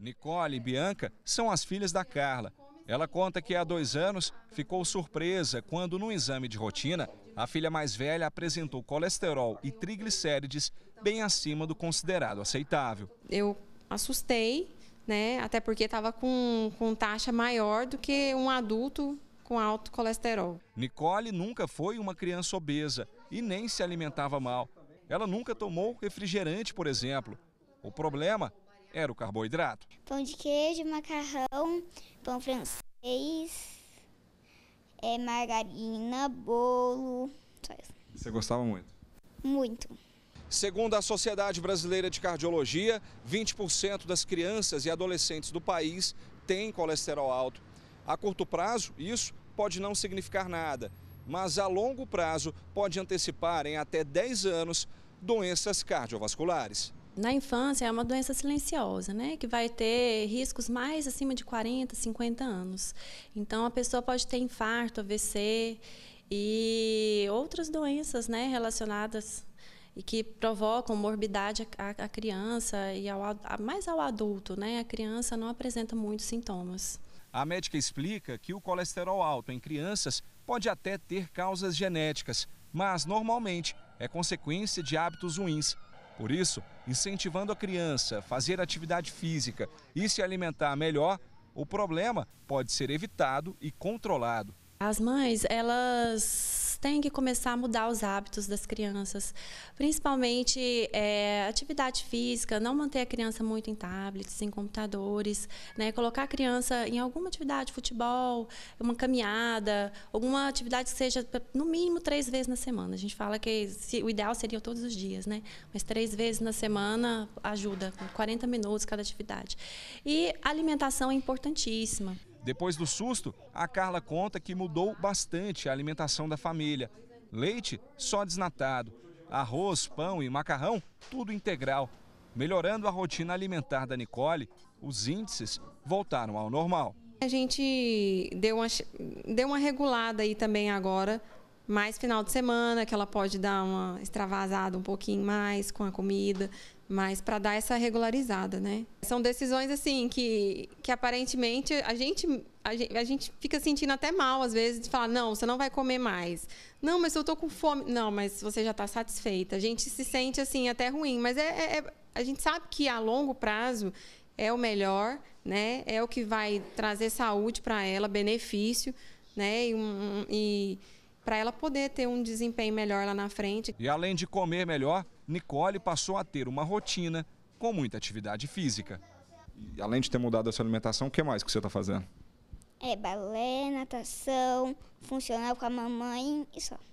Nicole e Bianca são as filhas da Carla. Ela conta que há dois anos ficou surpresa quando, num exame de rotina, a filha mais velha apresentou colesterol e triglicérides bem acima do considerado aceitável. Eu assustei, né? Até porque estava com, com taxa maior do que um adulto com alto colesterol. Nicole nunca foi uma criança obesa e nem se alimentava mal. Ela nunca tomou refrigerante, por exemplo. O problema era o carboidrato. Pão de queijo, macarrão, pão francês, é, margarina, bolo. Você gostava muito? Muito. Segundo a Sociedade Brasileira de Cardiologia, 20% das crianças e adolescentes do país têm colesterol alto. A curto prazo, isso pode não significar nada, mas a longo prazo pode antecipar em até 10 anos doenças cardiovasculares na infância é uma doença silenciosa, né? Que vai ter riscos mais acima de 40, 50 anos. Então a pessoa pode ter infarto, AVC e outras doenças, né, relacionadas e que provocam morbidade à, criança e ao, mais ao adulto, né? A criança não apresenta muitos sintomas. A médica explica que o colesterol alto em crianças pode até ter causas genéticas, mas normalmente é consequência de hábitos ruins por isso, incentivando a criança a fazer atividade física e se alimentar melhor, o problema pode ser evitado e controlado. As mães, elas têm que começar a mudar os hábitos das crianças, principalmente é, atividade física, não manter a criança muito em tablets, em computadores, né? colocar a criança em alguma atividade, futebol, uma caminhada, alguma atividade que seja no mínimo três vezes na semana. A gente fala que se, o ideal seria todos os dias, né? mas três vezes na semana ajuda, 40 minutos cada atividade. E alimentação é importantíssima. Depois do susto, a Carla conta que mudou bastante a alimentação da família. Leite só desnatado, arroz, pão e macarrão, tudo integral. Melhorando a rotina alimentar da Nicole, os índices voltaram ao normal. A gente deu uma, deu uma regulada aí também agora, mais final de semana, que ela pode dar uma extravasada um pouquinho mais com a comida, mas para dar essa regularizada, né? São decisões assim que, que aparentemente a gente, a gente a gente fica sentindo até mal às vezes de falar não, você não vai comer mais. Não, mas eu tô com fome. Não, mas você já está satisfeita. A gente se sente assim até ruim, mas é, é, é a gente sabe que a longo prazo é o melhor, né? É o que vai trazer saúde para ela, benefício, né? e, um, e para ela poder ter um desempenho melhor lá na frente. E além de comer melhor, Nicole passou a ter uma rotina com muita atividade física. E além de ter mudado a sua alimentação, o que mais que você está fazendo? É balé, natação, funcional com a mamãe e só.